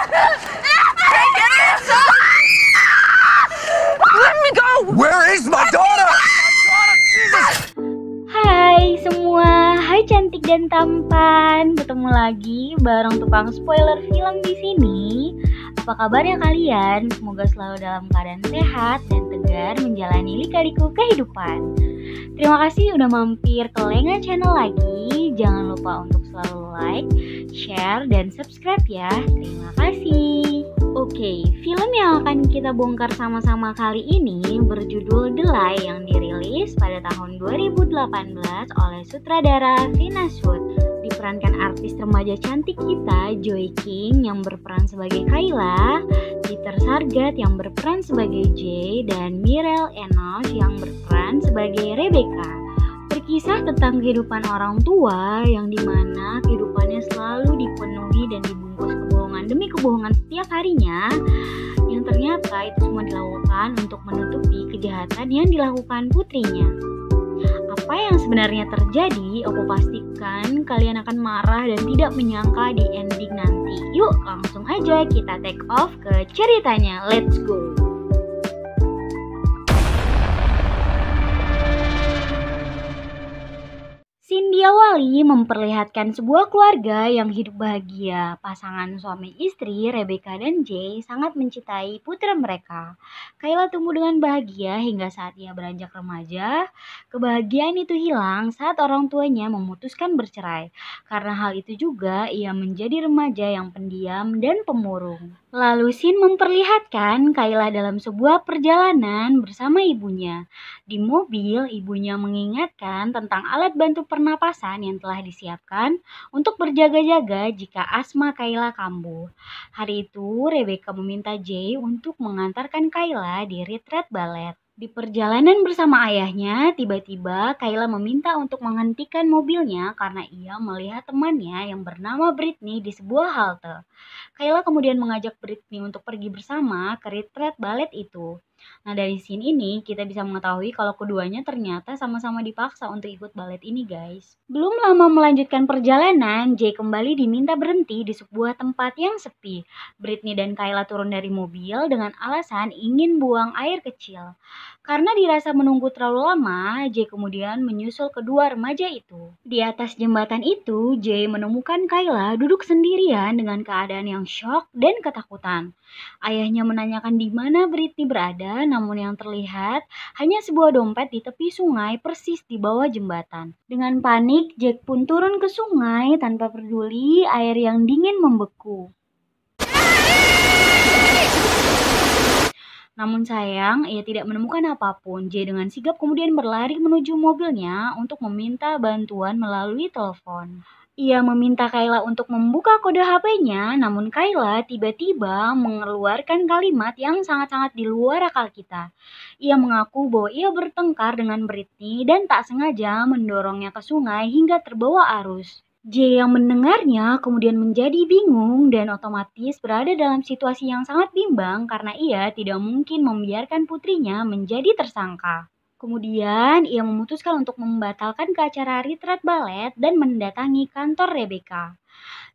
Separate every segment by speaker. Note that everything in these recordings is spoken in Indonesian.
Speaker 1: Let Hai semua, hai cantik dan tampan. Ketemu lagi bareng tukang spoiler film di sini. Apa kabar kabarnya kalian? Semoga selalu dalam keadaan sehat dan tegar menjalani lika-liku kehidupan. Terima kasih udah mampir ke Lenga Channel lagi. Jangan lupa untuk selalu like, share, dan subscribe ya. Terima kasih. Oke, okay, film yang akan kita bongkar sama-sama kali ini berjudul Delay yang dirilis pada tahun 2018 oleh sutradara Vina Sud diperankan artis remaja cantik kita Joy King yang berperan sebagai Kayla, Peter Sargat yang berperan sebagai Jay, dan Mirel Enos yang berperan sebagai Rebecca. Berkisah tentang kehidupan orang tua yang dimana kehidupannya selalu dipenuhi dan dibungkus kebohongan demi kebohongan setiap harinya yang ternyata itu semua dilakukan untuk menutupi kejahatan yang dilakukan putrinya apa yang sebenarnya terjadi, aku pastikan kalian akan marah dan tidak menyangka di ending nanti. Yuk, langsung aja kita take off ke ceritanya. Let's go! diawali memperlihatkan sebuah keluarga yang hidup bahagia. Pasangan suami istri Rebecca dan Jay sangat mencintai putra mereka. Kayla tumbuh dengan bahagia hingga saat ia beranjak remaja. Kebahagiaan itu hilang saat orang tuanya memutuskan bercerai. Karena hal itu juga ia menjadi remaja yang pendiam dan pemurung. Lalu Sin memperlihatkan Kaila dalam sebuah perjalanan bersama ibunya. Di mobil, ibunya mengingatkan tentang alat bantu pernapasan yang telah disiapkan untuk berjaga-jaga jika asma Kaila kambuh. Hari itu, Rebecca meminta Jay untuk mengantarkan Kaila di retret balet. Di perjalanan bersama ayahnya, tiba-tiba Kayla meminta untuk menghentikan mobilnya karena ia melihat temannya yang bernama Britney di sebuah halte. Kayla kemudian mengajak Britney untuk pergi bersama ke retret balet itu. Nah, dari scene ini kita bisa mengetahui kalau keduanya ternyata sama-sama dipaksa untuk ikut balet ini, guys. Belum lama melanjutkan perjalanan, Jay kembali diminta berhenti di sebuah tempat yang sepi. Britney dan Kayla turun dari mobil dengan alasan ingin buang air kecil. Karena dirasa menunggu terlalu lama, J kemudian menyusul kedua remaja itu. Di atas jembatan itu, J menemukan Kayla duduk sendirian dengan keadaan yang shock dan ketakutan. Ayahnya menanyakan di mana Britney berada, namun yang terlihat hanya sebuah dompet di tepi sungai persis di bawah jembatan. Dengan panik, Jack pun turun ke sungai tanpa peduli air yang dingin membeku. Namun sayang, ia tidak menemukan apapun. J dengan sigap kemudian berlari menuju mobilnya untuk meminta bantuan melalui telepon. Ia meminta Kayla untuk membuka kode HP-nya, namun Kayla tiba-tiba mengeluarkan kalimat yang sangat-sangat di luar akal kita. Ia mengaku bahwa ia bertengkar dengan Britney dan tak sengaja mendorongnya ke sungai hingga terbawa arus. J yang mendengarnya kemudian menjadi bingung dan otomatis berada dalam situasi yang sangat bimbang karena ia tidak mungkin membiarkan putrinya menjadi tersangka. Kemudian ia memutuskan untuk membatalkan ke acara retret balet dan mendatangi kantor Rebecca.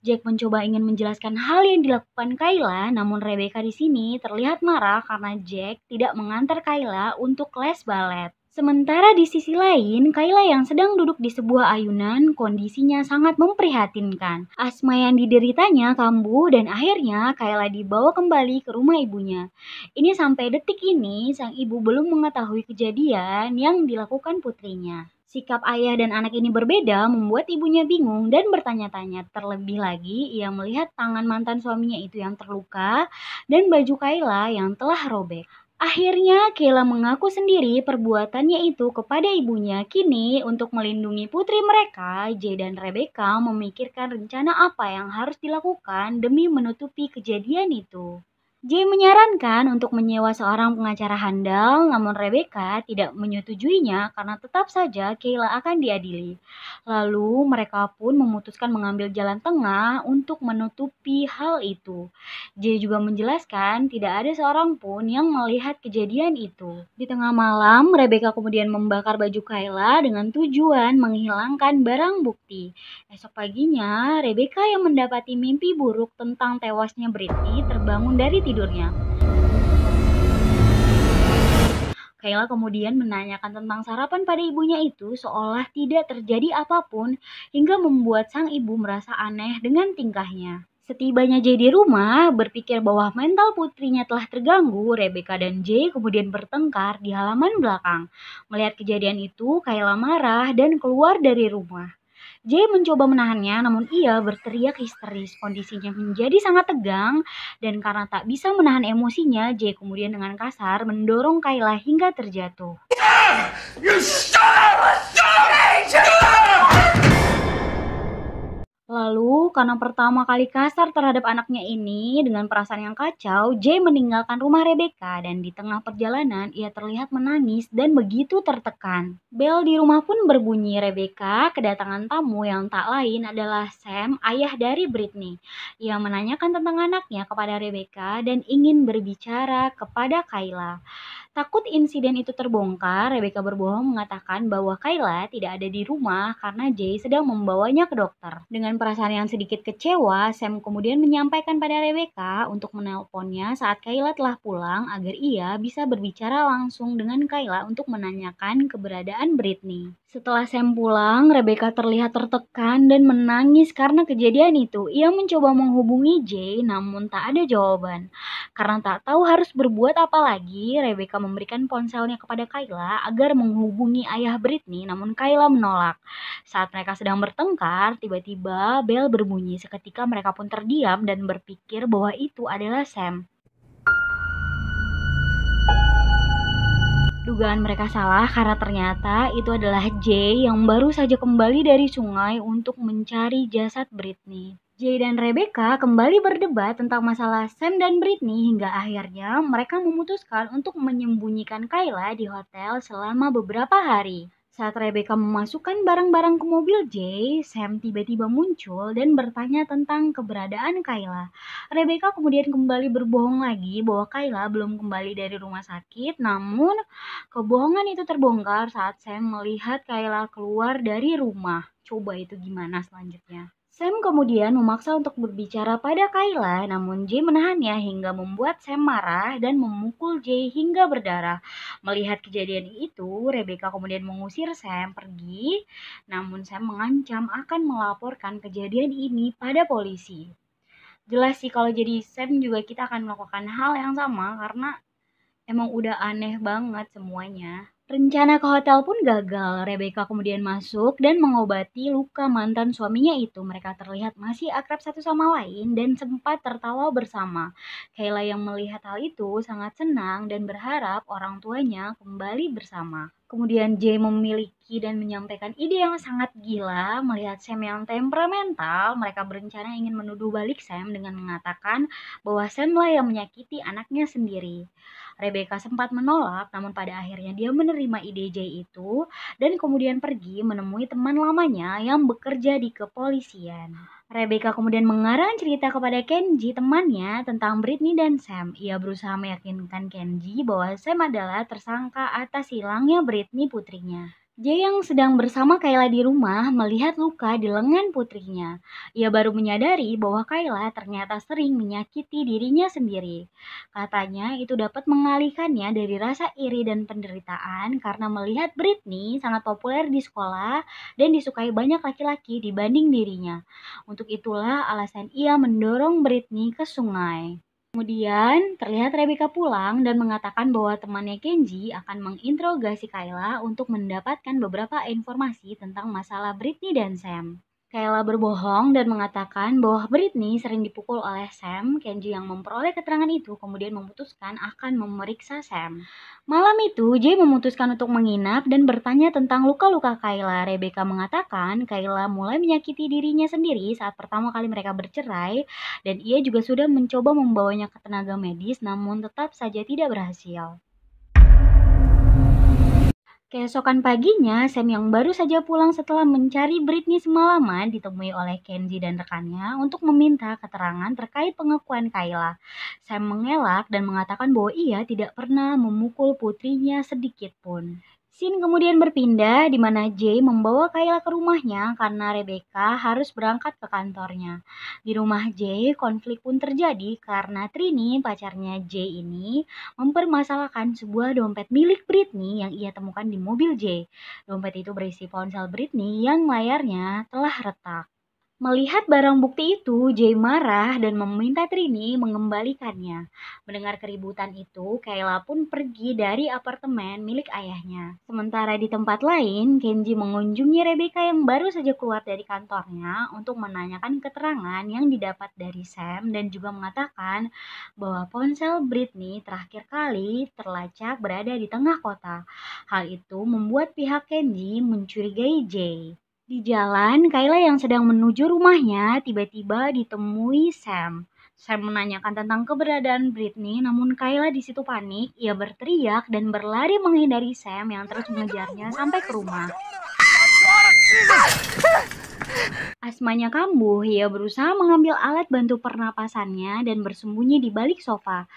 Speaker 1: Jack mencoba ingin menjelaskan hal yang dilakukan Kayla, namun Rebecca di sini terlihat marah karena Jack tidak mengantar Kayla untuk les balet. Sementara di sisi lain, Kayla yang sedang duduk di sebuah ayunan, kondisinya sangat memprihatinkan. Asma yang dideritanya kambuh dan akhirnya Kayla dibawa kembali ke rumah ibunya. Ini sampai detik ini, sang ibu belum mengetahui kejadian yang dilakukan putrinya. Sikap ayah dan anak ini berbeda membuat ibunya bingung dan bertanya-tanya. Terlebih lagi, ia melihat tangan mantan suaminya itu yang terluka dan baju Kayla yang telah robek. Akhirnya, Kayla mengaku sendiri perbuatannya itu kepada ibunya. Kini, untuk melindungi putri mereka, Jay dan Rebecca memikirkan rencana apa yang harus dilakukan demi menutupi kejadian itu. Jay menyarankan untuk menyewa seorang pengacara handal, namun Rebecca tidak menyetujuinya karena tetap saja Kayla akan diadili. Lalu mereka pun memutuskan mengambil jalan tengah untuk menutupi hal itu. Jay juga menjelaskan tidak ada seorang pun yang melihat kejadian itu. Di tengah malam, Rebecca kemudian membakar baju Kayla dengan tujuan menghilangkan barang bukti. Esok paginya, Rebecca yang mendapati mimpi buruk tentang tewasnya Britney terbangun dari tidur tidurnya. Kayla kemudian menanyakan tentang sarapan pada ibunya itu seolah tidak terjadi apapun hingga membuat sang ibu merasa aneh dengan tingkahnya. Setibanya Jay di rumah, berpikir bahwa mental putrinya telah terganggu, Rebecca dan Jay kemudian bertengkar di halaman belakang. Melihat kejadian itu, Kayla marah dan keluar dari rumah. Jay mencoba menahannya, namun ia berteriak histeris. Kondisinya menjadi sangat tegang, dan karena tak bisa menahan emosinya, Jay kemudian dengan kasar mendorong Kayla hingga terjatuh. You Lalu, karena pertama kali kasar terhadap anaknya ini dengan perasaan yang kacau, Jay meninggalkan rumah Rebecca dan di tengah perjalanan ia terlihat menangis dan begitu tertekan. Bel di rumah pun berbunyi Rebecca kedatangan tamu yang tak lain adalah Sam, ayah dari Britney. Ia menanyakan tentang anaknya kepada Rebecca dan ingin berbicara kepada Kayla. Takut insiden itu terbongkar, Rebecca berbohong mengatakan bahwa Kayla tidak ada di rumah karena Jay sedang membawanya ke dokter. Dengan perasaan yang sedikit kecewa, Sam kemudian menyampaikan pada Rebecca untuk menelponnya saat Kayla telah pulang agar ia bisa berbicara langsung dengan Kayla untuk menanyakan keberadaan Britney. Setelah Sam pulang, Rebecca terlihat tertekan dan menangis karena kejadian itu. Ia mencoba menghubungi Jay namun tak ada jawaban. Karena tak tahu harus berbuat apa lagi, Rebecca memberikan ponselnya kepada Kayla agar menghubungi ayah Britney namun Kayla menolak. Saat mereka sedang bertengkar, tiba-tiba bel berbunyi seketika mereka pun terdiam dan berpikir bahwa itu adalah Sam. Dugaan mereka salah karena ternyata itu adalah Jay yang baru saja kembali dari sungai untuk mencari jasad Britney. Jay dan Rebecca kembali berdebat tentang masalah Sam dan Britney hingga akhirnya mereka memutuskan untuk menyembunyikan Kayla di hotel selama beberapa hari. Saat Rebecca memasukkan barang-barang ke mobil Jay, Sam tiba-tiba muncul dan bertanya tentang keberadaan Kayla. Rebecca kemudian kembali berbohong lagi bahwa Kayla belum kembali dari rumah sakit, namun kebohongan itu terbongkar saat Sam melihat Kayla keluar dari rumah. Coba itu gimana selanjutnya? Sam kemudian memaksa untuk berbicara pada Kayla, namun Jay menahannya hingga membuat Sam marah dan memukul Jay hingga berdarah. Melihat kejadian itu, Rebecca kemudian mengusir Sam pergi, namun Sam mengancam akan melaporkan kejadian ini pada polisi. Jelas sih kalau jadi Sam juga kita akan melakukan hal yang sama karena emang udah aneh banget semuanya. Rencana ke hotel pun gagal. Rebecca kemudian masuk dan mengobati luka mantan suaminya itu. Mereka terlihat masih akrab satu sama lain dan sempat tertawa bersama. Kayla yang melihat hal itu sangat senang dan berharap orang tuanya kembali bersama. Kemudian Jay memiliki dan menyampaikan ide yang sangat gila melihat Sam yang temperamental. Mereka berencana ingin menuduh balik Sam dengan mengatakan bahwa Sam lah yang menyakiti anaknya sendiri. Rebecca sempat menolak, namun pada akhirnya dia menerima ide Jay itu dan kemudian pergi menemui teman lamanya yang bekerja di kepolisian. Rebecca kemudian mengarang cerita kepada Kenji temannya tentang Britney dan Sam. Ia berusaha meyakinkan Kenji bahwa Sam adalah tersangka atas hilangnya Britney putrinya. Dia yang sedang bersama Kayla di rumah melihat luka di lengan putrinya. Ia baru menyadari bahwa Kayla ternyata sering menyakiti dirinya sendiri. Katanya itu dapat mengalihkannya dari rasa iri dan penderitaan karena melihat Britney sangat populer di sekolah dan disukai banyak laki-laki dibanding dirinya. Untuk itulah alasan ia mendorong Britney ke sungai. Kemudian, terlihat Rebecca pulang dan mengatakan bahwa temannya Kenji akan menginterogasi Kayla untuk mendapatkan beberapa informasi tentang masalah Britney dan Sam. Kayla berbohong dan mengatakan bahwa Britney sering dipukul oleh Sam, Kenji yang memperoleh keterangan itu kemudian memutuskan akan memeriksa Sam. Malam itu, Jay memutuskan untuk menginap dan bertanya tentang luka-luka Kayla. Rebecca mengatakan Kayla mulai menyakiti dirinya sendiri saat pertama kali mereka bercerai dan ia juga sudah mencoba membawanya ke tenaga medis namun tetap saja tidak berhasil. Keesokan paginya, Sam yang baru saja pulang setelah mencari Britney semalaman ditemui oleh Kenji dan rekannya untuk meminta keterangan terkait pengakuan Kayla. Sam mengelak dan mengatakan bahwa ia tidak pernah memukul putrinya sedikit pun. Sin kemudian berpindah di mana Jay membawa Kayla ke rumahnya karena Rebecca harus berangkat ke kantornya. Di rumah Jay, konflik pun terjadi karena Trini, pacarnya Jay ini, mempermasalahkan sebuah dompet milik Britney yang ia temukan di mobil Jay. Dompet itu berisi ponsel Britney yang layarnya telah retak. Melihat barang bukti itu, Jay marah dan meminta Trini mengembalikannya. Mendengar keributan itu, Kayla pun pergi dari apartemen milik ayahnya. Sementara di tempat lain, Kenji mengunjungi Rebecca yang baru saja keluar dari kantornya untuk menanyakan keterangan yang didapat dari Sam dan juga mengatakan bahwa ponsel Britney terakhir kali terlacak berada di tengah kota. Hal itu membuat pihak Kenji mencurigai Jay. Di jalan, Kayla yang sedang menuju rumahnya tiba-tiba ditemui Sam. Sam menanyakan tentang keberadaan Britney, namun Kayla di situ panik. Ia berteriak dan berlari menghindari Sam yang terus mengejarnya sampai ke rumah. Asmanya kambuh, ia berusaha mengambil alat bantu pernapasannya dan bersembunyi di balik sofa.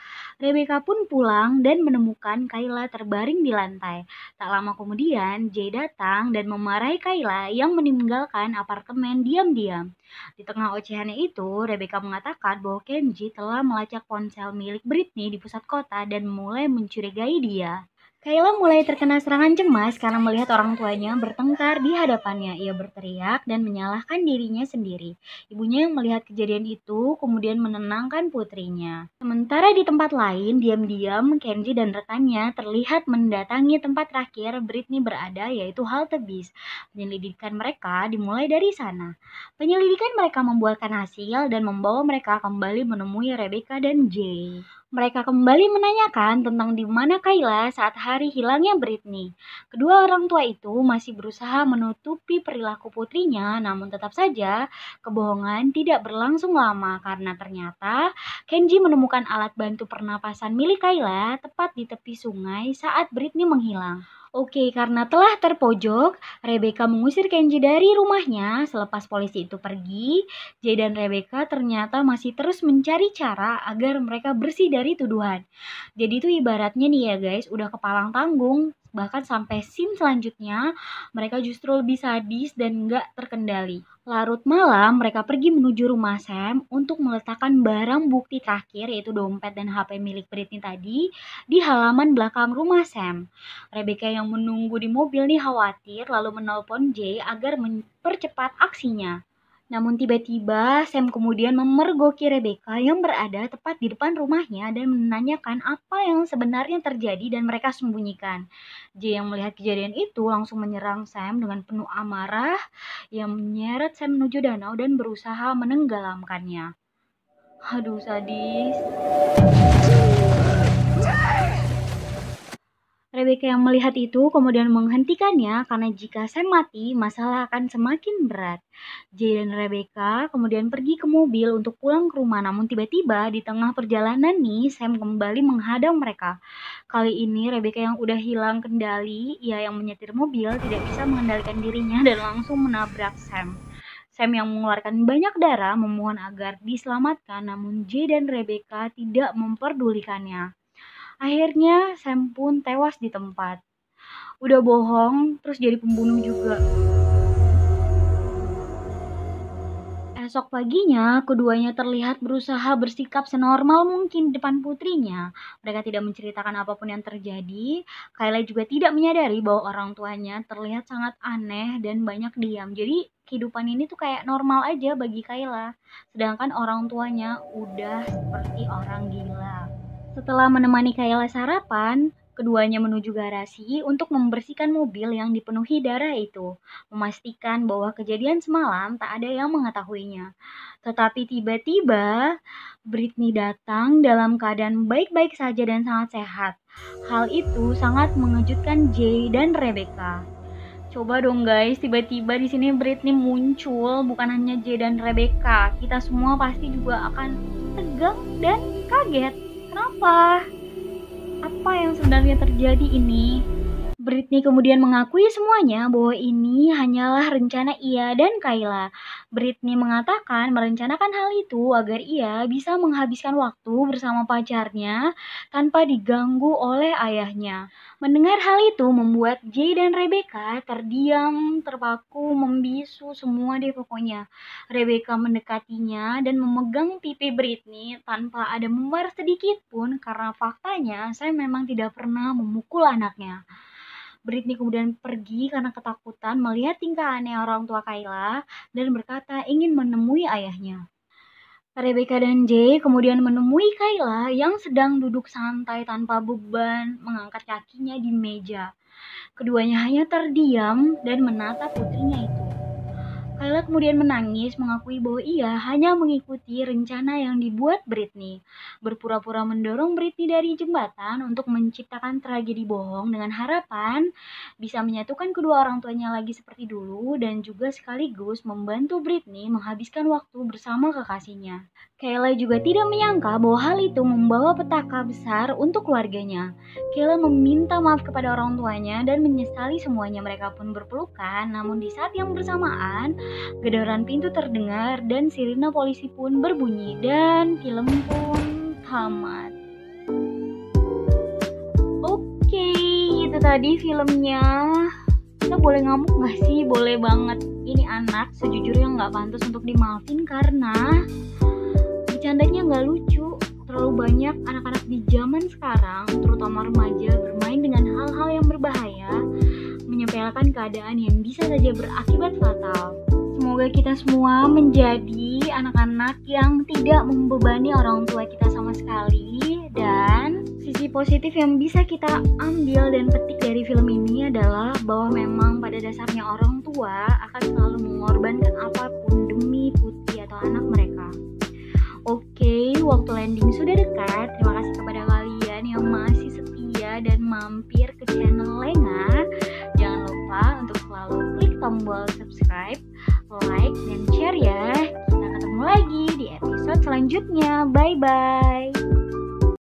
Speaker 1: Rebecca pun pulang dan menemukan Kayla terbaring di lantai. Tak lama kemudian, Jay datang dan memarahi Kayla yang meninggalkan apartemen diam-diam. Di tengah ocehannya itu, Rebecca mengatakan bahwa Kenji telah melacak ponsel milik Britney di pusat kota dan mulai mencurigai dia. Kayla mulai terkena serangan cemas karena melihat orang tuanya bertengkar di hadapannya. Ia berteriak dan menyalahkan dirinya sendiri. Ibunya yang melihat kejadian itu kemudian menenangkan putrinya. Sementara di tempat lain, diam-diam Kenji dan rekannya terlihat mendatangi tempat terakhir Britney berada yaitu halte bis. Penyelidikan mereka dimulai dari sana. Penyelidikan mereka membuahkan hasil dan membawa mereka kembali menemui Rebecca dan Jay. Mereka kembali menanyakan tentang di mana Kayla saat hari hilangnya Britney. Kedua orang tua itu masih berusaha menutupi perilaku putrinya, namun tetap saja kebohongan tidak berlangsung lama karena ternyata Kenji menemukan alat bantu pernapasan milik Kayla tepat di tepi sungai saat Britney menghilang. Oke, karena telah terpojok, Rebecca mengusir Kenji dari rumahnya selepas polisi itu pergi. Jay dan Rebecca ternyata masih terus mencari cara agar mereka bersih dari tuduhan. Jadi itu ibaratnya nih ya guys, udah kepalang tanggung, Bahkan sampai scene selanjutnya, mereka justru lebih sadis dan nggak terkendali. Larut malam, mereka pergi menuju rumah Sam untuk meletakkan barang bukti terakhir yaitu dompet dan HP milik Britney tadi di halaman belakang rumah Sam. Rebecca yang menunggu di mobil nih khawatir lalu menelpon Jay agar mempercepat aksinya. Namun tiba-tiba Sam kemudian memergoki Rebecca yang berada tepat di depan rumahnya dan menanyakan apa yang sebenarnya terjadi dan mereka sembunyikan. Jay yang melihat kejadian itu langsung menyerang Sam dengan penuh amarah yang menyeret Sam menuju danau dan berusaha menenggelamkannya. Aduh sadis. Rebecca yang melihat itu kemudian menghentikannya karena jika Sam mati, masalah akan semakin berat. Jay dan Rebecca kemudian pergi ke mobil untuk pulang ke rumah, namun tiba-tiba di tengah perjalanan nih, Sam kembali menghadang mereka. Kali ini Rebecca yang udah hilang kendali, ia yang menyetir mobil tidak bisa mengendalikan dirinya dan langsung menabrak Sam. Sam yang mengeluarkan banyak darah memohon agar diselamatkan, namun Jay dan Rebecca tidak memperdulikannya. Akhirnya Sam pun tewas di tempat. Udah bohong, terus jadi pembunuh juga. Esok paginya, keduanya terlihat berusaha bersikap senormal mungkin di depan putrinya. Mereka tidak menceritakan apapun yang terjadi. Kayla juga tidak menyadari bahwa orang tuanya terlihat sangat aneh dan banyak diam. Jadi kehidupan ini tuh kayak normal aja bagi Kayla. Sedangkan orang tuanya udah seperti orang gila. Setelah menemani Kayla sarapan, keduanya menuju garasi untuk membersihkan mobil yang dipenuhi darah itu, memastikan bahwa kejadian semalam tak ada yang mengetahuinya. Tetapi tiba-tiba, Britney datang dalam keadaan baik-baik saja dan sangat sehat. Hal itu sangat mengejutkan Jay dan Rebecca. Coba dong guys, tiba-tiba di sini Britney muncul, bukan hanya Jay dan Rebecca. Kita semua pasti juga akan tegang dan kaget apa? Apa yang sebenarnya terjadi ini? Britney kemudian mengakui semuanya bahwa ini hanyalah rencana ia dan Kayla. Britney mengatakan merencanakan hal itu agar ia bisa menghabiskan waktu bersama pacarnya tanpa diganggu oleh ayahnya. Mendengar hal itu membuat Jay dan Rebecca terdiam, terpaku, membisu semua deh pokoknya. Rebecca mendekatinya dan memegang pipi Britney tanpa ada membar sedikit pun karena faktanya saya memang tidak pernah memukul anaknya. Britney kemudian pergi karena ketakutan melihat tingkah aneh orang tua Kayla dan berkata ingin menemui ayahnya. Rebecca dan Jay kemudian menemui Kayla yang sedang duduk santai tanpa beban mengangkat kakinya di meja. Keduanya hanya terdiam dan menatap putrinya itu. Kyla kemudian menangis mengakui bahwa ia hanya mengikuti rencana yang dibuat Britney. Berpura-pura mendorong Britney dari jembatan untuk menciptakan tragedi bohong dengan harapan bisa menyatukan kedua orang tuanya lagi seperti dulu dan juga sekaligus membantu Britney menghabiskan waktu bersama kekasihnya. Kayla juga tidak menyangka bahwa hal itu membawa petaka besar untuk keluarganya. Kayla meminta maaf kepada orang tuanya dan menyesali semuanya. Mereka pun berpelukan, namun di saat yang bersamaan, gedoran pintu terdengar dan sirine polisi pun berbunyi dan film pun tamat. Oke, itu tadi filmnya kita boleh ngamuk gak sih? Boleh banget. Ini anak sejujurnya nggak pantas untuk dimaafin karena bercandanya nggak lucu terlalu banyak anak-anak di zaman sekarang terutama remaja bermain dengan hal-hal yang berbahaya menyepelekan keadaan yang bisa saja berakibat fatal semoga kita semua menjadi anak-anak yang tidak membebani orang tua kita sama sekali dan sisi positif yang bisa kita ambil dan petik dari film ini adalah bahwa memang pada dasarnya orang tua akan selalu mengorbankan apapun demi putri atau anak mereka waktu landing sudah dekat. Terima kasih kepada kalian yang masih setia dan mampir ke channel Lenga. Jangan lupa untuk selalu klik tombol subscribe, like, dan share ya. Kita ketemu lagi di episode selanjutnya. Bye-bye.